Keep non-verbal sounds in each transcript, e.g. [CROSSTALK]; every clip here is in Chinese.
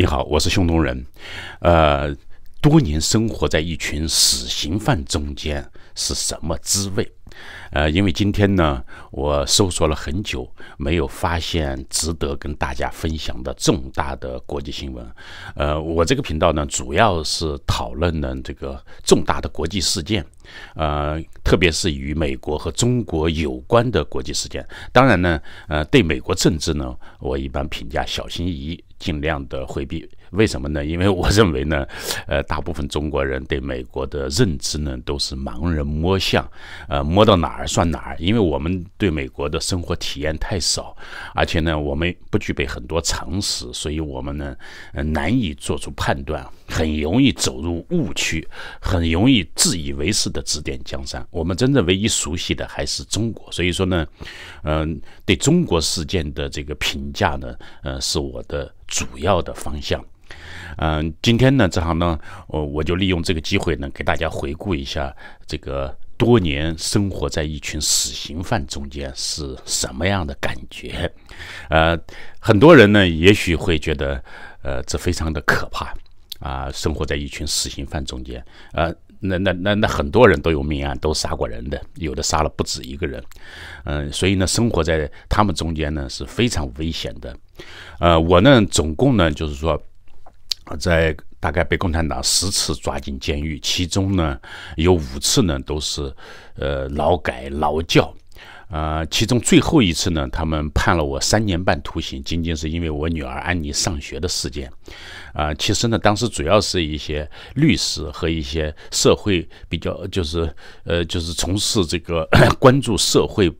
你好，我是匈奴人，呃，多年生活在一群死刑犯中间。是什么滋味？呃，因为今天呢，我搜索了很久，没有发现值得跟大家分享的重大的国际新闻。呃，我这个频道呢，主要是讨论呢这个重大的国际事件，呃，特别是与美国和中国有关的国际事件。当然呢，呃，对美国政治呢，我一般评价小心翼翼，尽量的回避。为什么呢？因为我认为呢，呃，大部分中国人对美国的认知呢，都是盲人。摸象，呃，摸到哪儿算哪儿，因为我们对美国的生活体验太少，而且呢，我们不具备很多常识，所以我们呢，难以做出判断，很容易走入误区，很容易自以为是的指点江山。我们真正唯一熟悉的还是中国，所以说呢，嗯，对中国事件的这个评价呢，呃，是我的主要的方向。嗯，今天呢，正好呢，我我就利用这个机会呢，给大家回顾一下这个多年生活在一群死刑犯中间是什么样的感觉。呃，很多人呢，也许会觉得，呃，这非常的可怕啊，生活在一群死刑犯中间。呃，那那那那很多人都有命案，都杀过人的，有的杀了不止一个人。嗯，所以呢，生活在他们中间呢，是非常危险的。呃，我呢，总共呢，就是说。在大概被共产党十次抓进监狱，其中呢有五次呢都是，呃劳改劳教，啊，其中最后一次呢他们判了我三年半徒刑，仅仅是因为我女儿安妮上学的事件，啊，其实呢当时主要是一些律师和一些社会比较就是呃就是从事这个 [COUGHS] 关注社会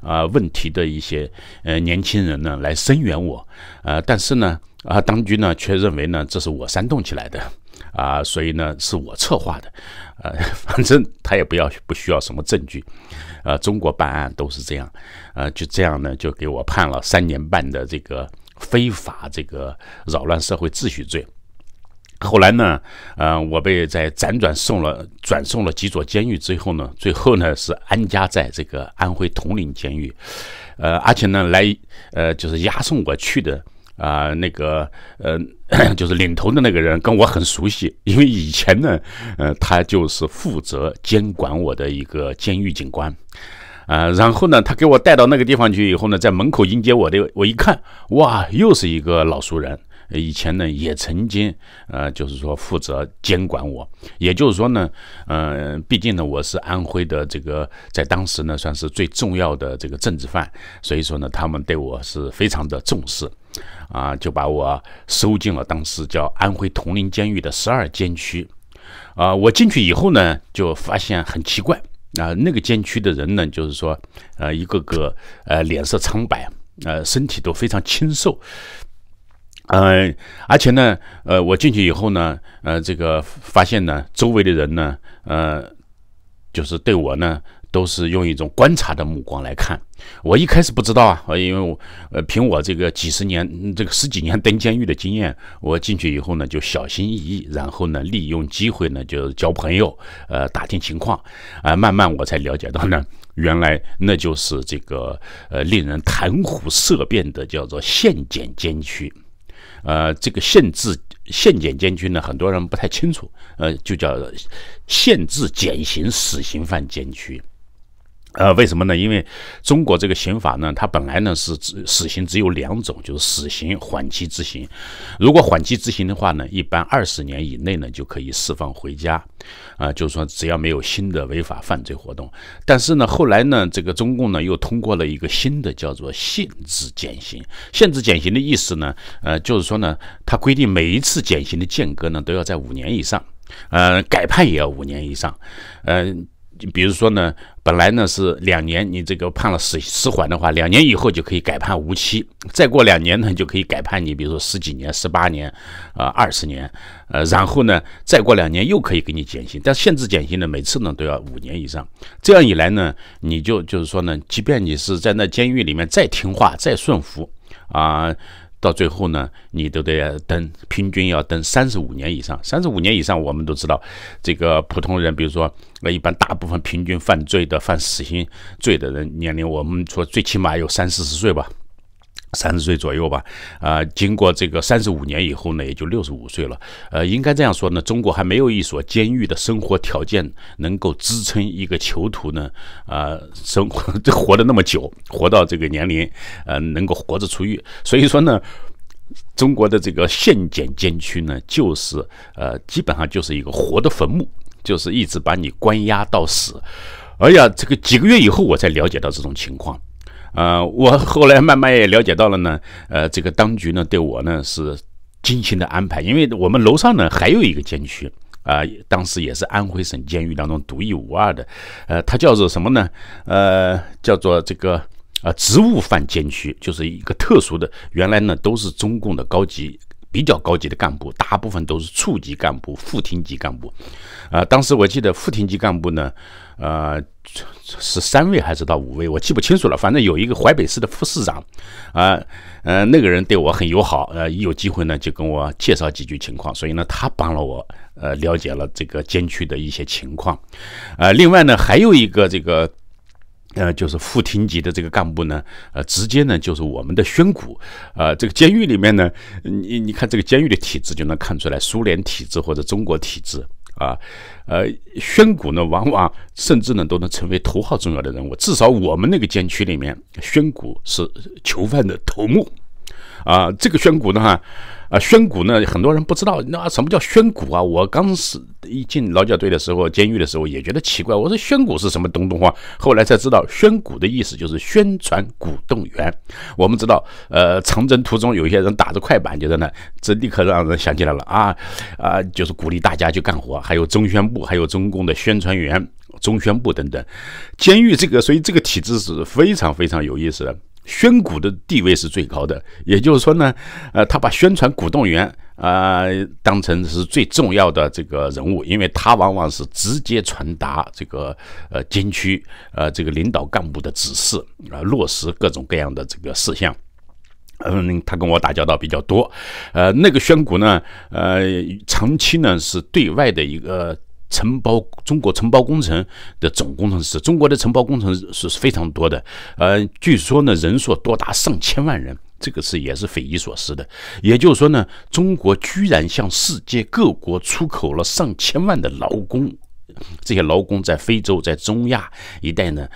啊问题的一些呃年轻人呢来声援我，啊，但是呢。啊，当局呢却认为呢，这是我煽动起来的，啊，所以呢是我策划的，呃，[LAUGHS] 反正他也不要不需要什么证据，呃，中国办案都是这样，呃，就这样呢就给我判了三年半的这个非法这个扰乱社会秩序罪，后来呢，呃，我被在辗转送了转送了几所监狱之后呢，最后呢是安家在这个安徽铜陵监狱，呃，而且呢来呃就是押送我去的。啊，那个，呃，[COUGHS] 就是领头的那个人跟我很熟悉，因为以前呢，呃，他就是负责监管我的一个监狱警官，啊，然后呢，他给我带到那个地方去以后呢，在门口迎接我的，我一看，哇，又是一个老熟人，以前呢也曾经，呃，就是说负责监管我，也就是说呢，嗯，毕竟呢我是安徽的这个，在当时呢算是最重要的这个政治犯，所以说呢，他们对我是非常的重视。啊，就把我收进了当时叫安徽铜陵监狱的十二监区，啊，我进去以后呢，就发现很奇怪，啊，那个监区的人呢，就是说，呃，一个个呃脸色苍白，呃，身体都非常清瘦，嗯，而且呢，呃，我进去以后呢，呃，这个发现呢，周围的人呢，呃，就是对我呢。都是用一种观察的目光来看。我一开始不知道啊，因为我，呃，凭我这个几十年、这个十几年蹲监狱的经验，我进去以后呢，就小心翼翼，然后呢，利用机会呢，就交朋友，呃，打听情况，啊，慢慢我才了解到呢，[LAUGHS] 原来那就是这个，呃，令人谈虎色变的叫做限检监区，呃，这个限制限检监区呢，很多人不太清楚，呃，就叫限制减刑死刑犯监区。呃，为什么呢？因为中国这个刑法呢，它本来呢是死刑只有两种，就是死刑缓期执行。如果缓期执行的话呢，一般二十年以内呢就可以释放回家，啊，就是说只要没有新的违法犯罪活动。但是呢，后来呢，这个中共呢又通过了一个新的叫做限制减刑。限制减刑的意思呢，呃，就是说呢，它规定每一次减刑的间隔呢都要在五年以上，呃，改判也要五年以上，嗯。就比如说呢，本来呢是两年，你这个判了死死缓的话，两年以后就可以改判无期，再过两年呢就可以改判你，比如说十几年、十八年，呃，二十年，呃，然后呢再过两年又可以给你减刑，但限制减刑呢每次呢都要五年以上，这样一来呢，你就就是说呢，即便你是在那监狱里面再听话、再顺服啊。到最后呢，你都得等，平均要等三十五年以上。三十五年以上，我们都知道，这个普通人，比如说，那一般大部分平均犯罪的、犯死刑罪的人年龄，我们说最起码有三四十岁吧。三十岁左右吧，啊，经过这个三十五年以后呢，也就六十五岁了。呃，应该这样说呢，中国还没有一所监狱的生活条件能够支撑一个囚徒呢，啊，生活 [LAUGHS] 活的那么久，活到这个年龄，呃，能够活着出狱。所以说呢，中国的这个现检监区呢，就是呃，基本上就是一个活的坟墓，就是一直把你关押到死。哎呀，这个几个月以后我才了解到这种情况。呃，我后来慢慢也了解到了呢。呃，这个当局呢对我呢是精心的安排，因为我们楼上呢还有一个监区啊，当时也是安徽省监狱当中独一无二的。呃，它叫做什么呢？呃，叫做这个啊职务犯监区，就是一个特殊的。原来呢都是中共的高级比较高级的干部，大部分都是处级干部、副厅级干部啊。当时我记得副厅级干部呢，呃。是三位还是到五位，我记不清楚了。反正有一个淮北市的副市长，啊，呃，那个人对我很友好，呃，一有机会呢就跟我介绍几句情况，所以呢他帮了我，呃，了解了这个监区的一些情况，呃，另外呢还有一个这个，呃，就是副厅级的这个干部呢，呃，直接呢就是我们的宣鼓，啊，这个监狱里面呢，你你看这个监狱的体制就能看出来苏联体制或者中国体制。啊，呃，宣古呢，往往甚至呢，都能成为头号重要的人物。至少我们那个监区里面，宣古是囚犯的头目。啊，这个宣古呢，哈。啊，宣鼓呢？很多人不知道那什么叫宣鼓啊！我刚是一进劳教队的时候，监狱的时候也觉得奇怪，我说宣鼓是什么东东啊？后来才知道，宣鼓的意思就是宣传鼓动员。我们知道，呃，长征途中有一些人打着快板，就在那，这立刻让人想起来了啊啊，就是鼓励大家去干活。还有中宣部，还有中共的宣传员、中宣部等等。监狱这个，所以这个体制是非常非常有意思的。宣鼓的地位是最高的，也就是说呢，呃，他把宣传鼓动员啊当成是最重要的这个人物，因为他往往是直接传达这个呃军区呃这个领导干部的指示啊，落实各种各样的这个事项。嗯，他跟我打交道比较多，呃，那个宣鼓呢，呃，长期呢是对外的一个。承包中国承包工程的总工程师，中国的承包工程师是非常多的，呃，据说呢人数多达上千万人，这个是也是匪夷所思的。也就是说呢，中国居然向世界各国出口了上千万的劳工，这些劳工在非洲、在中亚一带呢，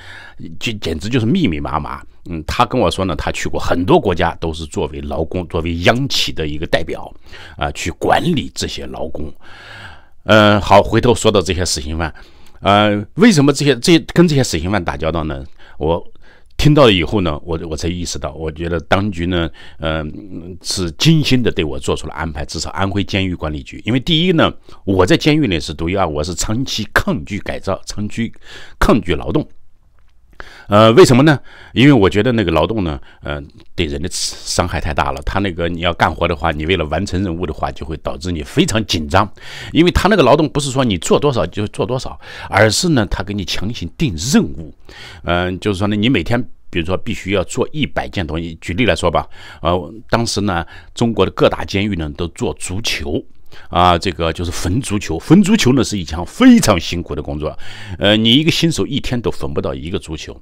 就简直就是密密麻麻。嗯，他跟我说呢，他去过很多国家，都是作为劳工、作为央企的一个代表啊，去管理这些劳工。嗯，好，回头说到这些死刑犯，呃，为什么这些这跟这些死刑犯打交道呢？我听到以后呢，我我才意识到，我觉得当局呢，嗯，是精心的对我做出了安排，至少安徽监狱管理局，因为第一呢，我在监狱里是独一无二，我是长期抗拒改造，长期抗拒劳动。呃，为什么呢？因为我觉得那个劳动呢，嗯，对人的伤害太大了。他那个你要干活的话，你为了完成任务的话，就会导致你非常紧张。因为他那个劳动不是说你做多少就做多少，而是呢，他给你强行定任务。嗯，就是说呢，你每天比如说必须要做一百件东西。举例来说吧，呃，当时呢，中国的各大监狱呢都做足球。啊，这个就是缝足球，缝足球呢是一项非常辛苦的工作。呃，你一个新手一天都缝不到一个足球。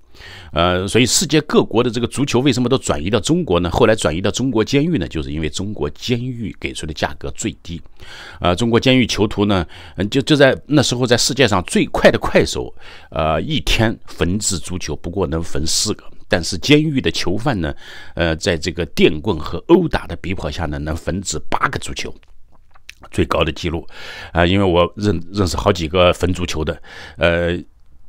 呃，所以世界各国的这个足球为什么都转移到中国呢？后来转移到中国监狱呢，就是因为中国监狱给出的价格最低。呃，中国监狱囚徒呢，嗯，就就在那时候，在世界上最快的快手，呃，一天缝制足球不过能缝四个，但是监狱的囚犯呢，呃，在这个电棍和殴打的逼迫下呢，能缝制八个足球。最高的记录，啊，因为我认认识好几个焚足球的，呃，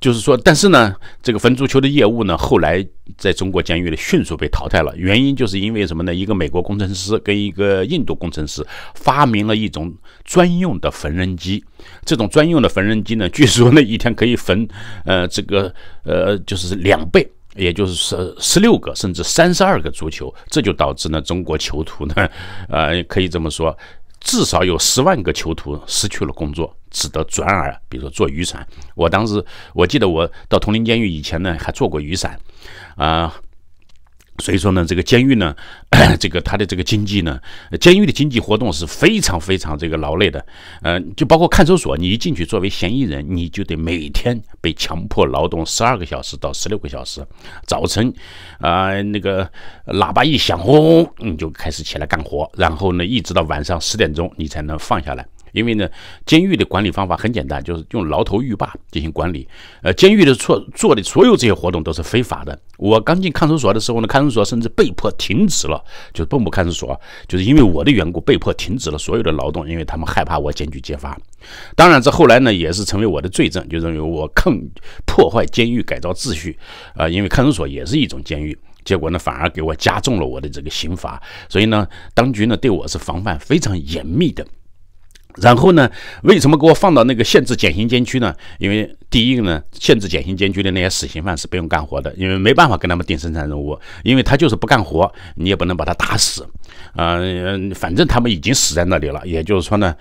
就是说，但是呢，这个焚足球的业务呢，后来在中国监狱里迅速被淘汰了。原因就是因为什么呢？一个美国工程师跟一个印度工程师发明了一种专用的缝纫机，这种专用的缝纫机呢，据说呢，一天可以缝，呃，这个，呃，就是两倍，也就是十六个甚至三十二个足球，这就导致呢，中国囚徒呢，呃，可以这么说。至少有十万个囚徒失去了工作，只得转而，比如说做雨伞。我当时，我记得我到铜陵监狱以前呢，还做过雨伞，啊。所以说呢，这个监狱呢，[CLEARS THROAT] 这个它的这个经济呢，监狱的经济活动是非常非常这个劳累的。呃，就包括看守所，你一进去作为嫌疑人，你就得每天被强迫劳动十二个小时到十六个小时。早晨，啊，那个喇叭一响，轰，你就开始起来干活，然后呢，一直到晚上十点钟，你才能放下来。因为呢，监狱的管理方法很简单，就是用牢头狱霸进行管理。呃，监狱的做做的所有这些活动都是非法的。我刚进看守所的时候呢，看守所甚至被迫停止了，就是蚌埠看守所，就是因为我的缘故被迫停止了所有的劳动，因为他们害怕我检举揭发。当然，这后来呢也是成为我的罪证，就认为我抗破坏监狱改造秩序啊。因为看守所也是一种监狱，结果呢反而给我加重了我的这个刑罚。所以呢，当局呢对我是防范非常严密的。然后呢？为什么给我放到那个限制减刑监区呢？因为第一个呢，限制减刑监区的那些死刑犯是不用干活的，因为没办法跟他们定生产任务，因为他就是不干活，你也不能把他打死，嗯，反正他们已经死在那里了。也就是说呢，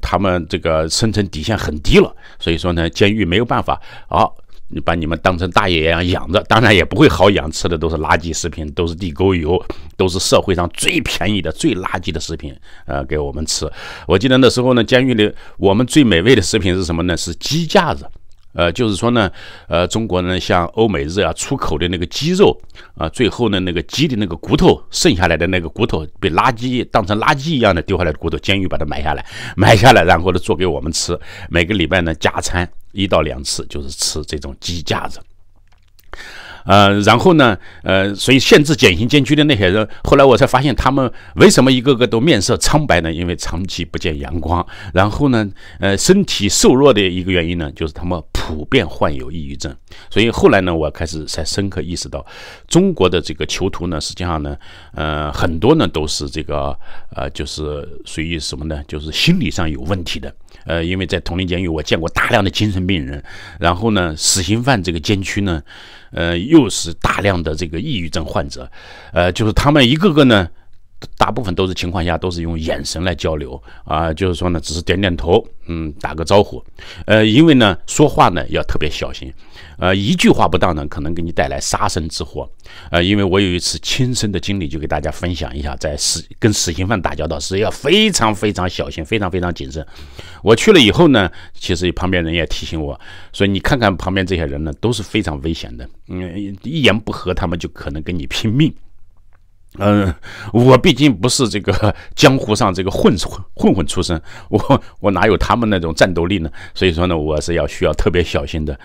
他们这个生存底线很低了，所以说呢，监狱没有办法好。你把你们当成大爷一样养着，当然也不会好养，吃的都是垃圾食品，都是地沟油，都是社会上最便宜的、最垃圾的食品，呃，给我们吃。我记得那时候呢，监狱里我们最美味的食品是什么呢？是鸡架子。呃，就是说呢，呃，中国呢，像欧美日啊，出口的那个鸡肉啊，最后呢，那个鸡的那个骨头剩下来的那个骨头，被垃圾当成垃圾一样的丢下来的骨头，监狱把它买下来，买 [LAUGHS] 下来，然后呢，做给我们吃，每个礼拜呢，加餐一到两次，就是吃这种鸡架子。呃，然后呢，呃，所以限制减刑监区的那些人，后来我才发现他们为什么一个个都面色苍白呢？因为长期不见阳光，然后呢，呃，身体瘦弱的一个原因呢，就是他们。普遍患有抑郁症，所以后来呢，我开始才深刻意识到，中国的这个囚徒呢，实际上呢，呃，很多呢都是这个呃，就是属于什么呢？就是心理上有问题的，呃，因为在铜陵监狱，我见过大量的精神病人，然后呢，死刑犯这个监区呢，呃，又是大量的这个抑郁症患者，呃，就是他们一个个呢。大部分都是情况下都是用眼神来交流啊，就是说呢，只是点点头，嗯，打个招呼，呃，因为呢说话呢要特别小心，呃，一句话不当呢可能给你带来杀身之祸，呃，因为我有一次亲身的经历就给大家分享一下，在死跟死刑犯打交道是要非常非常小心，非常非常谨慎。我去了以后呢，其实旁边人也提醒我说，你看看旁边这些人呢都是非常危险的，嗯，一言不合他们就可能跟你拼命。嗯，我毕竟不是这个 [LAUGHS] 江湖上这个混混混混出身，我我哪有他们那种战斗力呢？所以说呢，我是要需要特别小心的。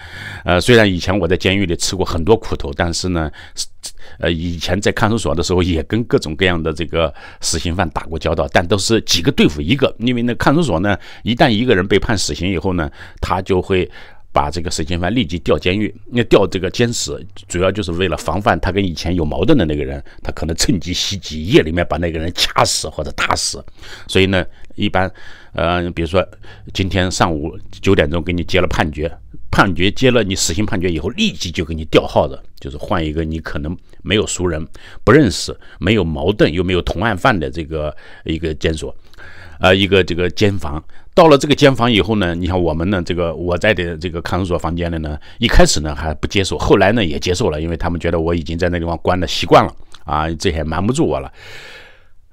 呃，虽然以前我在监狱里吃过很多苦头，但是呢，呃，以前在看守所的时候也跟各种各样的这个死刑犯打过交道，但都是几个对付一个，因为那看守所呢，一旦一个人被判死刑以后呢，他就会。把这个死刑犯立即调监狱，那调这个监室，主要就是为了防范他跟以前有矛盾的那个人，他可能趁机袭击，夜里面把那个人掐死或者打死。所以呢，一般，呃，比如说今天上午九点钟给你接了判决，判决接了，你死刑判决以后，立即就给你调号子，就是换一个你可能没有熟人、不认识、没有矛盾又没有同案犯的这个一个监所。啊，一个这个监房，到了这个监房以后呢，你像我们呢，这个我在的这个看守所房间里呢，一开始呢还不接受，后来呢也接受了，因为他们觉得我已经在那地方关的习惯了啊，这些瞒不住我了。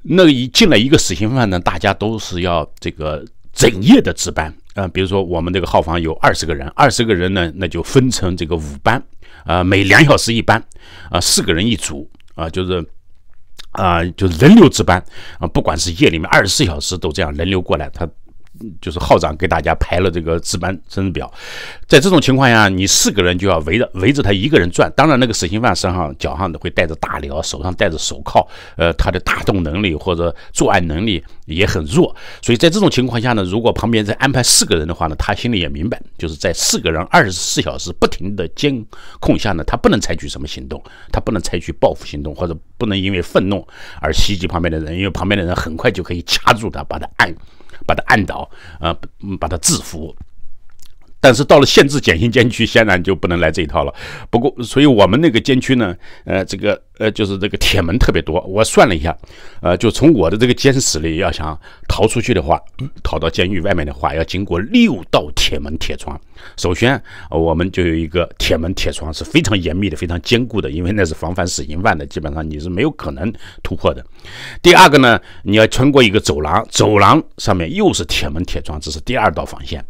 那一进来一个死刑犯呢，大家都是要这个整夜的值班啊，比如说我们这个号房有二十个人，二十个人呢，那就分成这个五班啊，每两小时一班啊，四个人一组啊，就是。啊，就轮流值班啊，不管是夜里面二十四小时都这样轮流过来，他。就是号长给大家排了这个值班生日表，在这种情况下，你四个人就要围着围着他一个人转。当然，那个死刑犯身上脚上都会带着大镣，手上带着手铐。呃，他的打斗能力或者作案能力也很弱，所以在这种情况下呢，如果旁边再安排四个人的话呢，他心里也明白，就是在四个人二十四小时不停的监控下呢，他不能采取什么行动，他不能采取报复行动，或者不能因为愤怒而袭击旁边的人，因为旁边的人很快就可以掐住他，把他按。把他按倒，啊，把他制服。但是到了限制减刑 [LAUGHS] 监区，显然就不能来这一套了。不过，所以我们那个监区呢，呃，这个。呃，就是这个铁门特别多。我算了一下，呃，就从我的这个监室里要想逃出去的话，逃到监狱外面的话，要经过六道铁门、铁窗。首先，我们就有一个铁门、铁窗是非常严密的、非常坚固的，因为那是防范死刑犯的，基本上你是没有可能突破的。第二个呢，你要穿过一个走廊，走廊上面又是铁门、铁窗，这是第二道防线。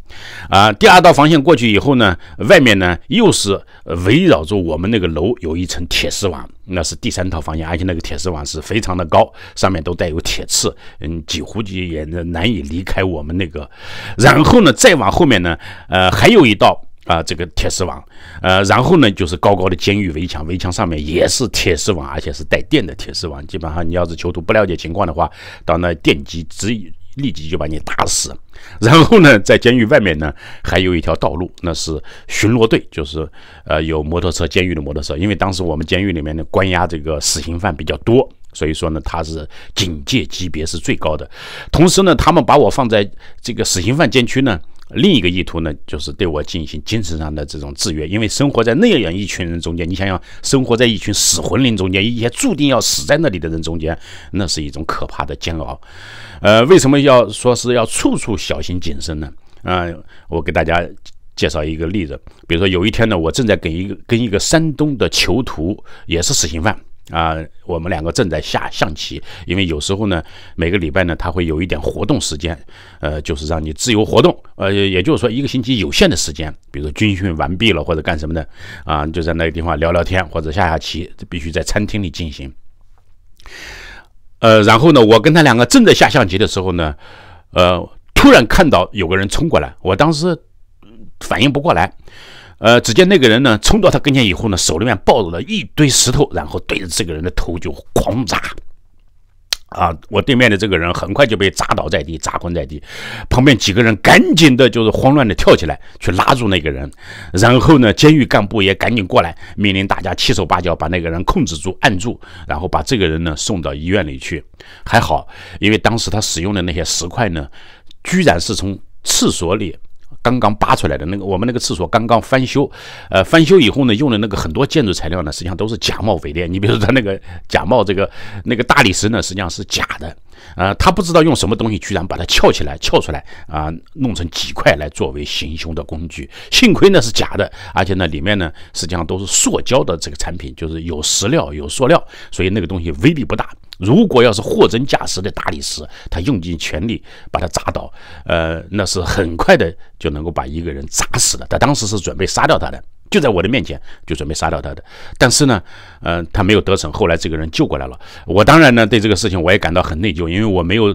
啊，第二道防线过去以后呢，外面呢又是围绕着我们那个楼有一层铁丝网。那是第三套房间，而且那个铁丝网是非常的高，上面都带有铁刺，嗯，几乎也难以离开我们那个。然后呢，再往后面呢，呃，还有一道啊，这个铁丝网，呃，然后呢就是高高的监狱围墙，围墙上面也是铁丝网，而且是带电的铁丝网，基本上你要是囚徒不了解情况的话，到那电击直。立即就把你打死，然后呢，在监狱外面呢，还有一条道路，那是巡逻队，就是呃，有摩托车，监狱的摩托车。因为当时我们监狱里面的关押这个死刑犯比较多，所以说呢，他是警戒级别是最高的。同时呢，他们把我放在这个死刑犯监区呢。另一个意图呢，就是对我进行精神上的这种制约，因为生活在那样一群人中间，你想想，生活在一群死魂灵中间，一些注定要死在那里的人中间，那是一种可怕的煎熬。呃，为什么要说是要处处小心谨慎呢？啊，我给大家介绍一个例子，比如说有一天呢，我正在跟一个跟一个山东的囚徒，也是死刑犯。啊，我们两个正在下象棋，因为有时候呢，每个礼拜呢，他会有一点活动时间，呃，就是让你自由活动，呃，也就是说一个星期有限的时间，比如说军训完毕了或者干什么的，啊，就在那个地方聊聊天或者下下棋，必须在餐厅里进行。呃，然后呢，我跟他两个正在下象棋的时候呢，呃，突然看到有个人冲过来，我当时反应不过来。呃，只见那个人呢，冲到他跟前以后呢，手里面抱着了一堆石头，然后对着这个人的头就狂砸。啊，我对面的这个人很快就被砸倒在地，砸昏在地。旁边几个人赶紧的就是慌乱的跳起来去拉住那个人，然后呢，监狱干部也赶紧过来，命令大家七手八脚把那个人控制住、按住，然后把这个人呢送到医院里去。还好，因为当时他使用的那些石块呢，居然是从厕所里。刚刚扒出来的那个，我们那个厕所刚刚翻修，呃，翻修以后呢，用的那个很多建筑材料呢，实际上都是假冒伪劣。你比如说他那个假冒这个那个大理石呢，实际上是假的，呃，他不知道用什么东西，居然把它撬起来、撬出来啊，弄成几块来作为行凶的工具。幸亏那是假的，而且呢，里面呢实际上都是塑胶的这个产品，就是有石料有塑料，所以那个东西威力不大。如果要是货真价实的大理石，他用尽全力把它砸倒，呃，那是很快的就能够把一个人砸死了。他当时是准备杀掉他的，就在我的面前就准备杀掉他的。但是呢，呃，他没有得逞。后来这个人救过来了。我当然呢对这个事情我也感到很内疚，因为我没有。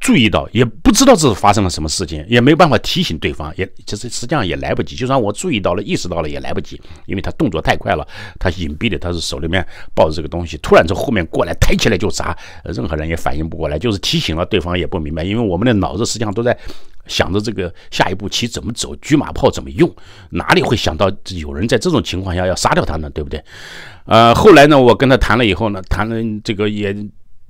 注意到也不知道这是发生了什么事情，也没有办法提醒对方，也其实实际上也来不及。就算我注意到了、意识到了，也来不及，因为他动作太快了，他隐蔽的，他是手里面抱着这个东西，突然从后面过来，抬起来就砸，任何人也反应不过来。就是提醒了对方，也不明白，因为我们的脑子实际上都在想着这个下一步棋怎么走，车马炮怎么用，哪里会想到有人在这种情况下要杀掉他呢？对不对？呃，后来呢，我跟他谈了以后呢，谈了这个也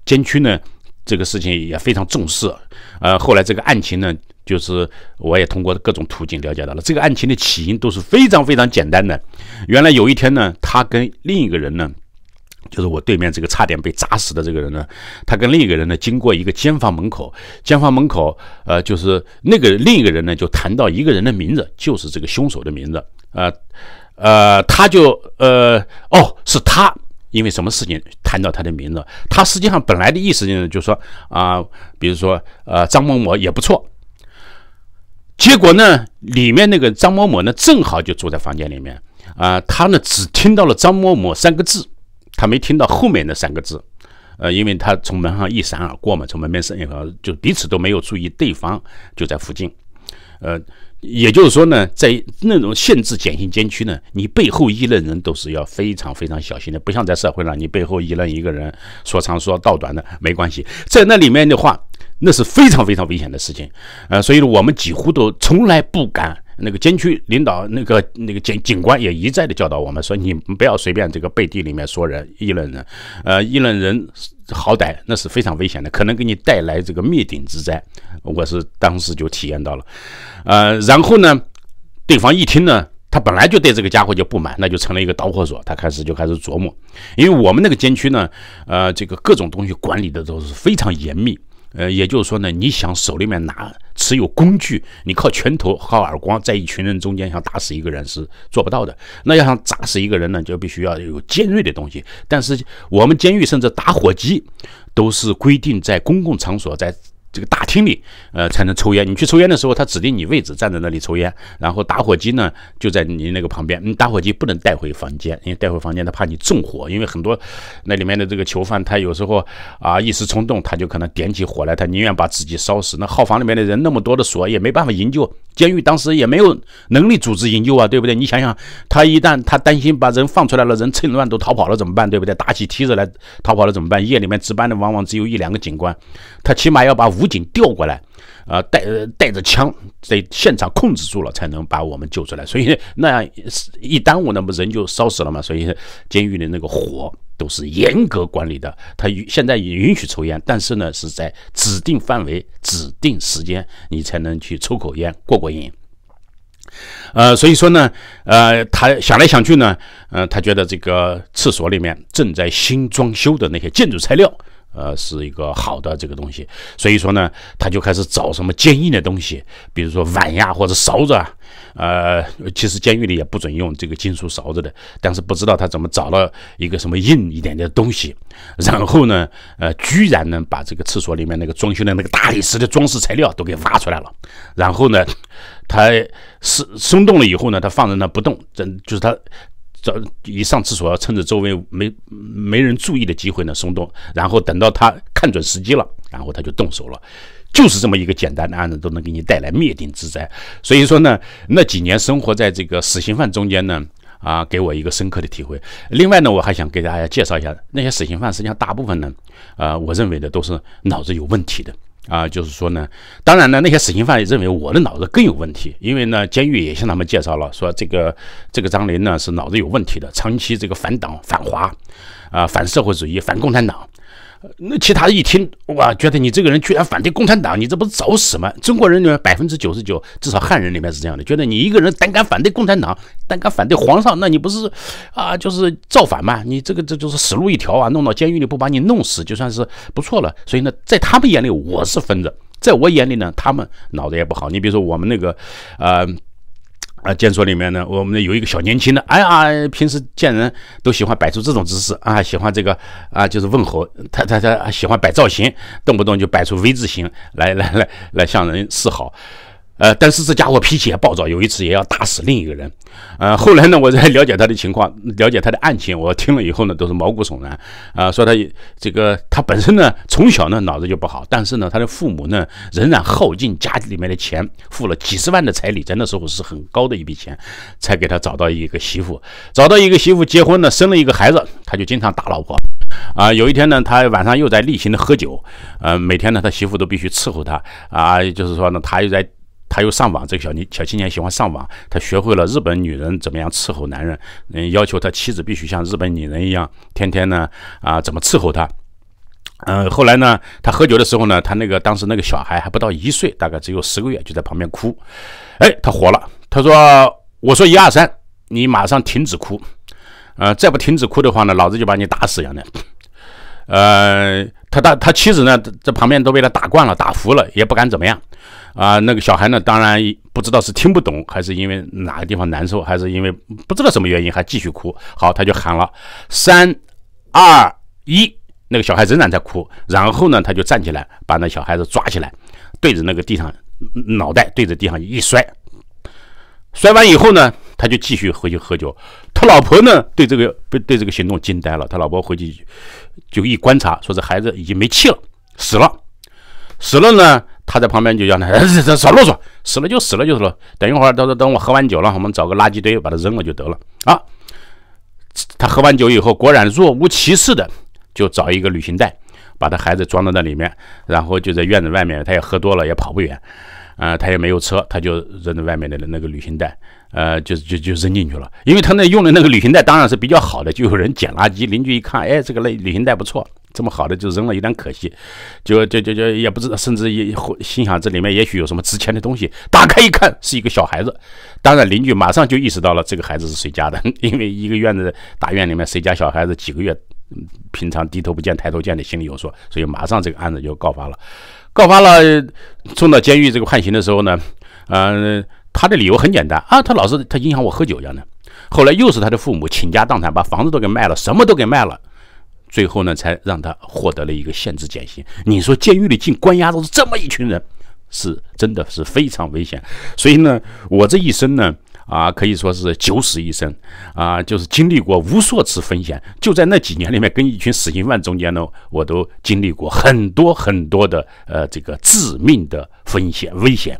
监区呢。这个事情也非常重视，呃，后来这个案情呢，就是我也通过各种途径了解到了，这个案情的起因都是非常非常简单的。原来有一天呢，他跟另一个人呢，就是我对面这个差点被砸死的这个人呢，他跟另一个人呢，经过一个监房门口，监房门口，呃，就是那个另一个人呢，就谈到一个人的名字，就是这个凶手的名字，呃，呃，他就，呃，哦，是他。因为什么事情谈到他的名字，他实际上本来的意思呢，就是说啊，比如说呃张某某也不错。结果呢，里面那个张某某呢，正好就住在房间里面啊，他呢只听到了“张某某”三个字，他没听到后面的三个字，呃，因为他从门上一闪而过嘛，从门边闪过，就彼此都没有注意对方就在附近。呃，也就是说呢，在那种限制减刑监区呢，你背后议论人都是要非常非常小心的，不像在社会上，你背后议论一个人说长说道短的没关系。在那里面的话，那是非常非常危险的事情呃，所以我们几乎都从来不敢。那个监区领导那个那个警警官也一再的教导我们说，你不要随便这个背地里面说人议论人，呃，议论人。好歹那是非常危险的，可能给你带来这个灭顶之灾。我是当时就体验到了，呃，然后呢，对方一听呢，他本来就对这个家伙就不满，那就成了一个导火索。他开始就开始琢磨，因为我们那个监区呢，呃，这个各种东西管理的都是非常严密，呃，也就是说呢，你想手里面拿。持有工具，你靠拳头靠耳光在一群人中间想打死一个人是做不到的。那要想砸死一个人呢，就必须要有尖锐的东西。但是我们监狱甚至打火机都是规定在公共场所，在。这个大厅里，呃，才能抽烟。你去抽烟的时候，他指定你位置，站在那里抽烟。然后打火机呢，就在你那个旁边。你打火机不能带回房间，因为带回房间他怕你纵火。因为很多那里面的这个囚犯，他有时候啊一时冲动，他就可能点起火来，他宁愿把自己烧死。那号房里面的人那么多的锁，也没办法营救。监狱当时也没有能力组织营救啊，对不对？你想想，他一旦他担心把人放出来了，人趁乱都逃跑了怎么办？对不对？打起梯子来逃跑了怎么办？夜里面值班的往往只有一两个警官，他起码要把武警调过来，呃，带带着枪在现场控制住了，才能把我们救出来。所以那样一耽误，那不人就烧死了吗？所以监狱的那个火。都是严格管理的，他现在允许抽烟，但是呢，是在指定范围、指定时间，你才能去抽口烟，过过瘾。呃，所以说呢，呃，他想来想去呢，呃，他觉得这个厕所里面正在新装修的那些建筑材料。呃，是一个好的这个东西，所以说呢，他就开始找什么坚硬的东西，比如说碗呀或者勺子啊。呃，其实监狱里也不准用这个金属勺子的，但是不知道他怎么找了一个什么硬一点的东西，然后呢，呃，居然呢把这个厕所里面那个装修的那个大理石的装饰材料都给挖出来了。然后呢，他是松动了以后呢，他放在那不动，真就是他。这一上厕所，要趁着周围没没人注意的机会呢松动，然后等到他看准时机了，然后他就动手了，就是这么一个简单的案子都能给你带来灭顶之灾。所以说呢，那几年生活在这个死刑犯中间呢，啊，给我一个深刻的体会。另外呢，我还想给大家介绍一下，那些死刑犯实际上大部分呢，呃，我认为的都是脑子有问题的。啊，就是说呢，当然呢，那些死刑犯认为我的脑子更有问题，因为呢，监狱也向他们介绍了，说这个这个张林呢是脑子有问题的，长期这个反党反华，啊，反社会主义，反共产党。那其他人一听，哇，觉得你这个人居然反对共产党，你这不是找死吗？中国人里面百分之九十九，至少汉人里面是这样的，觉得你一个人胆敢反对共产党，胆敢反对皇上，那你不是，啊，就是造反吗？你这个这就是死路一条啊！弄到监狱里不把你弄死就算是不错了。所以呢，在他们眼里我是疯子，在我眼里呢，他们脑子也不好。你比如说我们那个，呃。啊，建筑里面呢，我们有一个小年轻的，哎呀，平时见人都喜欢摆出这种姿势啊，喜欢这个啊，就是问候，他他他喜欢摆造型，动不动就摆出 V 字形来来来来向人示好。呃，但是这家伙脾气也暴躁，有一次也要打死另一个人。呃，后来呢，我才了解他的情况，了解他的案情。我听了以后呢，都是毛骨悚然。啊，说他这个他本身呢，从小呢脑子就不好，但是呢，他的父母呢仍然耗尽家里面的钱，付了几十万的彩礼，在那时候是很高的一笔钱，才给他找到一个媳妇。找到一个媳妇结婚呢，生了一个孩子，他就经常打老婆。啊，有一天呢，他晚上又在例行的喝酒。呃，每天呢，他媳妇都必须伺候他。啊，就是说呢，他又在。他又上网，这个小女小青年喜欢上网，他学会了日本女人怎么样伺候男人，嗯，要求他妻子必须像日本女人一样，天天呢，啊，怎么伺候他？嗯，后来呢，他喝酒的时候呢，他那个当时那个小孩还不到一岁，大概只有十个月，就在旁边哭，哎，他火了，他说，我说一二三，你马上停止哭，呃，再不停止哭的话呢，老子就把你打死一样的，呃，他他妻子呢，在旁边都被他打惯了，打服了，也不敢怎么样。啊，那个小孩呢？当然不知道是听不懂，还是因为哪个地方难受，还是因为不知道什么原因还继续哭。好，他就喊了三、二、一，那个小孩仍然在哭。然后呢，他就站起来，把那小孩子抓起来，对着那个地上脑袋，对着地上一摔。摔完以后呢，他就继续回去喝酒。他老婆呢，对这个对这个行动惊呆了。他老婆回去就一观察，说这孩子已经没气了，死了，死了呢。他在旁边就叫他，少 [LAUGHS] 啰嗦，死了就死了就是了。等一会儿，候等我喝完酒了，我们找个垃圾堆把它扔了就得了啊！他喝完酒以后，果然若无其事的就找一个旅行袋，把他孩子装到那里面，然后就在院子外面。他也喝多了，也跑不远。啊，他也没有车，他就扔在外面的那个旅行袋，呃，就就就扔进去了。因为他那用的那个旅行袋当然是比较好的，就有人捡垃圾。邻居一看，哎，这个那旅行袋不错，这么好的就扔了，有点可惜。就就就就也不知道，甚至也心想这里面也许有什么值钱的东西。打开一看，是一个小孩子。当然，邻居马上就意识到了这个孩子是谁家的，[LAUGHS] 因为一个院子大院里面谁家小孩子几个月，平常低头不见抬头见的，心里有数。所以马上这个案子就告发了。告发了，送到监狱这个判刑的时候呢，嗯，他的理由很简单啊，他老是他影响我喝酒一样的。后来又是他的父母倾家荡产，把房子都给卖了，什么都给卖了，最后呢才让他获得了一个限制减刑。你说监狱里进关押都是这么一群人，是真的是非常危险。所以呢，我这一生呢。啊，可以说是九死一生啊！就是经历过无数次风险，就在那几年里面，跟一群死刑犯中间呢，我都经历过很多很多的呃，这个致命的风险危险。